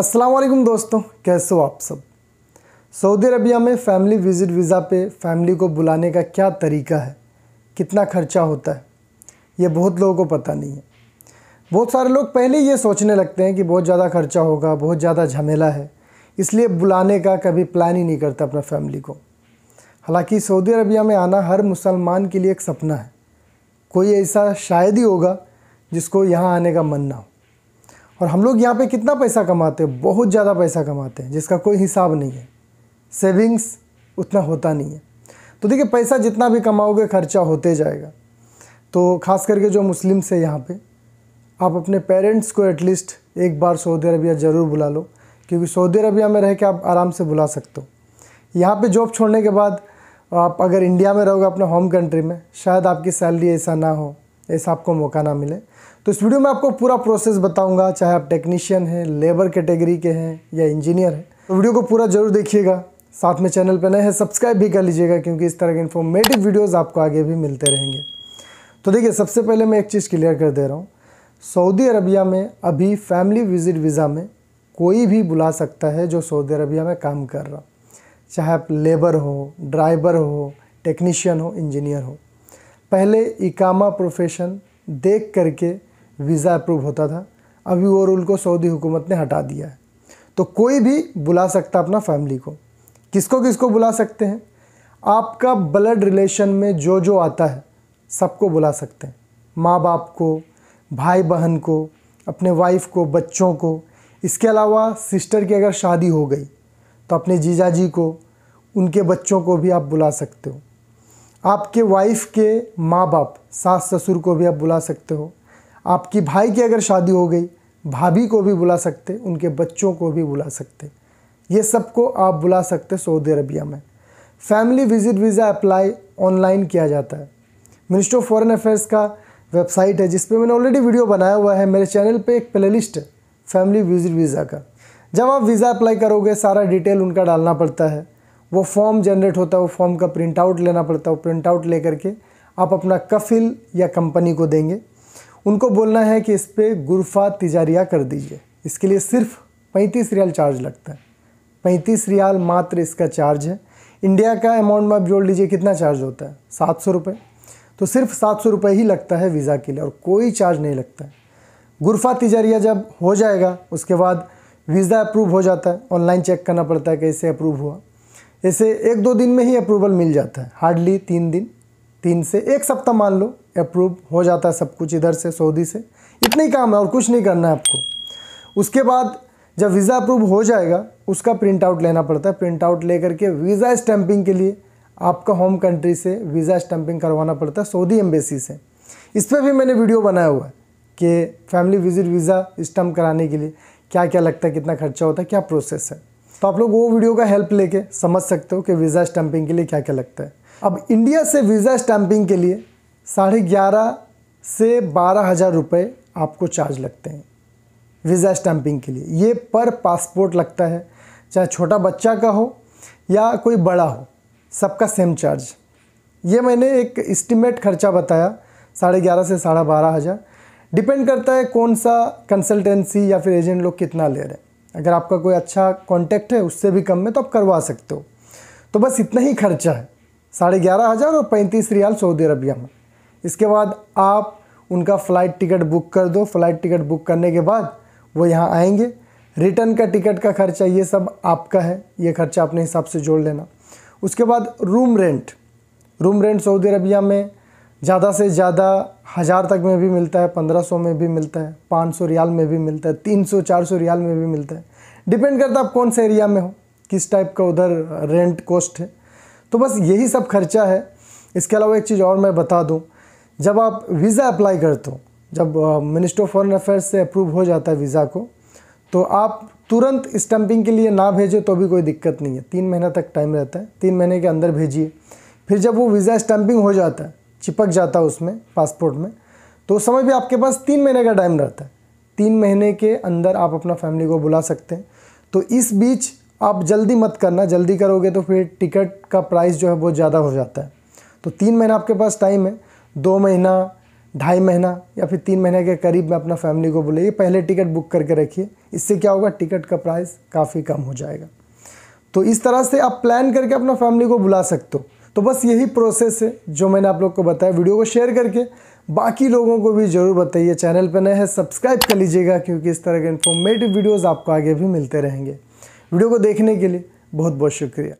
वालेकुम दोस्तों कैसे हो आप सब सऊदी अरबिया में फैमिली विज़िट वीज़ा पे फैमिली को बुलाने का क्या तरीका है कितना खर्चा होता है ये बहुत लोगों को पता नहीं है बहुत सारे लोग पहले ये सोचने लगते हैं कि बहुत ज़्यादा खर्चा होगा बहुत ज़्यादा झमेला है इसलिए बुलाने का कभी प्लान ही नहीं करता अपना फैमिली को हालांकि सऊदी अरबिया में आना हर मुसलमान के लिए एक सपना है कोई ऐसा शायद ही होगा जिसको यहाँ आने का मन ना हो और हम लोग यहाँ पे कितना पैसा कमाते हैं बहुत ज़्यादा पैसा कमाते हैं जिसका कोई हिसाब नहीं है सेविंग्स उतना होता नहीं है तो देखिए पैसा जितना भी कमाओगे खर्चा होते जाएगा तो ख़ास करके जो मुस्लिम्स है यहाँ पे आप अपने पेरेंट्स को एटलीस्ट एक बार सऊदी अरबिया ज़रूर बुला लो क्योंकि सऊदी अरबिया में रह के आप आराम से बुला सकते हो यहाँ पे जॉब छोड़ने के बाद आप अगर इंडिया में रहोगे अपने होम कंट्री में शायद आपकी सैलरी ऐसा ना हो ऐसा आपको मौका ना मिले तो इस वीडियो में आपको पूरा प्रोसेस बताऊंगा चाहे आप टेक्नीशियन हैं लेबर कैटेगरी के, के हैं या इंजीनियर हैं तो वीडियो को पूरा जरूर देखिएगा साथ में चैनल पर नए हैं सब्सक्राइब भी कर लीजिएगा क्योंकि इस तरह के इन्फॉर्मेटिव वीडियोज़ आपको आगे भी मिलते रहेंगे तो देखिए सबसे पहले मैं एक चीज़ क्लियर कर दे रहा हूँ सऊदी अरबिया में अभी फैमिली विजिट वीज़ा में कोई भी बुला सकता है जो सऊदी अरबिया में काम कर रहा चाहे आप लेबर हो ड्राइवर हो टेक्नीशियन हो इंजीनियर हो पहले इकामा प्रोफेशन देख करके वीज़ा अप्रूव होता था अभी वो रूल को सऊदी हुकूमत ने हटा दिया है तो कोई भी बुला सकता अपना फैमिली को किसको किसको बुला सकते हैं आपका ब्लड रिलेशन में जो जो आता है सबको बुला सकते हैं माँ बाप को भाई बहन को अपने वाइफ को बच्चों को इसके अलावा सिस्टर की अगर शादी हो गई तो अपने जीजा जी को उनके बच्चों को भी आप बुला सकते हो आपके वाइफ के माँ बाप सास ससुर को भी आप बुला सकते हो आपकी भाई की अगर शादी हो गई भाभी को भी बुला सकते उनके बच्चों को भी बुला सकते ये सबको आप बुला सकते सऊदी अरबिया में family visit visa apply online किया जाता है मिनिस्ट्री ऑफ फॉरेन अफेयर्स का वेबसाइट है जिस पर मैंने ऑलरेडी वीडियो बनाया हुआ है मेरे चैनल पे एक प्लेलिस्ट है फैमिली विजिट वीज़ा का जब आप वीज़ा अप्लाई करोगे सारा डिटेल उनका डालना पड़ता है वो फॉर्म जनरेट होता है वो फॉर्म का प्रिंट आउट लेना पड़ता है प्रिंट आउट ले करके आप अपना कफिल या कंपनी को देंगे उनको बोलना है कि इस पर गुरफा तिजारिया कर दीजिए इसके लिए सिर्फ पैंतीस रियाल चार्ज लगता है पैंतीस रियाल मात्र इसका चार्ज है इंडिया का अमाउंट में आप जोड़ लीजिए कितना चार्ज होता है सात सौ रुपये तो सिर्फ सात सौ रुपये ही लगता है वीज़ा के लिए और कोई चार्ज नहीं लगता है गुरफा तिजारिया जब हो जाएगा उसके बाद वीज़ा अप्रूव हो जाता है ऑनलाइन चेक करना पड़ता है कैसे अप्रूव हुआ ऐसे एक दो दिन में ही अप्रूवल मिल जाता है हार्डली तीन दिन तीन से एक सप्ताह मान लो अप्रूव हो जाता है सब कुछ इधर से सऊदी से इतना ही काम है और कुछ नहीं करना है आपको उसके बाद जब वीज़ा अप्रूव हो जाएगा उसका प्रिंट आउट लेना पड़ता है प्रिंट आउट ले के वीज़ा स्टैंपिंग के लिए आपका होम कंट्री से वीज़ा स्टैंपिंग करवाना पड़ता है सऊदी एम्बेसी से इस पर भी मैंने वीडियो बनाया हुआ है कि फैमिली विजिट वीज़ा स्टम्प कराने के लिए क्या क्या लगता है कितना खर्चा होता है क्या प्रोसेस है तो आप लोग वो वीडियो का हेल्प लेके समझ सकते हो कि वीज़ा स्टैंपिंग के लिए क्या क्या लगता है अब इंडिया से वीज़ा स्टैंपिंग के लिए साढ़े ग्यारह से बारह हज़ार रुपये आपको चार्ज लगते हैं वीज़ा स्टैंपिंग के लिए ये पर पासपोर्ट लगता है चाहे छोटा बच्चा का हो या कोई बड़ा हो सबका सेम चार्ज ये मैंने एक इस्टीमेट खर्चा बताया साढ़े ग्यारह से साढ़े बारह हज़ार डिपेंड करता है कौन सा कंसल्टेंसी या फिर एजेंट लोग कितना ले रहे हैं अगर आपका कोई अच्छा कॉन्टैक्ट है उससे भी कम में तो आप करवा सकते हो तो बस इतना ही खर्चा है साढ़े ग्यारह हज़ार और पैंतीस रियाल सऊदी अरबिया में इसके बाद आप उनका फ़्लाइट टिकट बुक कर दो फ़्लाइट टिकट बुक करने के बाद वो यहाँ आएंगे रिटर्न का टिकट का खर्चा ये सब आपका है ये खर्चा अपने हिसाब से जोड़ लेना उसके बाद room rent room rent Saudi Arabia में ज़्यादा से ज़्यादा हज़ार तक में भी मिलता है पंद्रह सौ में भी मिलता है पाँच सौ रियाल में भी मिलता है तीन सौ चार सौ रियाल में भी मिलता है डिपेंड करता है आप कौन से एरिया में हो किस टाइप का उधर रेंट कॉस्ट है तो बस यही सब खर्चा है इसके अलावा एक चीज़ और मैं बता दूँ जब आप वीज़ा अप्लाई करते हो जब मिनिस्टर ऑफ फॉरन अफेयर्स से अप्रूव हो जाता है वीज़ा को तो आप तुरंत स्टम्पिंग के लिए ना भेजो तो भी कोई दिक्कत नहीं है तीन महीना तक टाइम रहता है तीन महीने के अंदर भेजिए फिर जब वो वीज़ा स्टम्पिंग हो जाता है चिपक जाता है उसमें पासपोर्ट में तो उस समय भी आपके पास तीन महीने का टाइम रहता है तीन महीने के अंदर आप अपना फैमिली को बुला सकते हैं तो इस बीच आप जल्दी मत करना जल्दी करोगे तो फिर टिकट का प्राइस जो है बहुत ज़्यादा हो जाता है तो तीन महीना आपके पास टाइम है दो महीना ढाई महीना या फिर तीन महीने के करीब में अपना फैमिली को बुलाइए पहले टिकट बुक करके रखिए इससे क्या होगा टिकट का प्राइस काफ़ी कम हो जाएगा तो इस तरह से आप प्लान करके अपना फैमिली को बुला सकते हो तो बस यही प्रोसेस है जो मैंने आप लोग को बताया वीडियो को शेयर करके बाकी लोगों को भी ज़रूर बताइए चैनल पर नए हैं सब्सक्राइब कर लीजिएगा क्योंकि इस तरह के इन्फॉर्मेटिव वीडियोज़ आपको आगे भी मिलते रहेंगे वीडियो को देखने के लिए बहुत बहुत शुक्रिया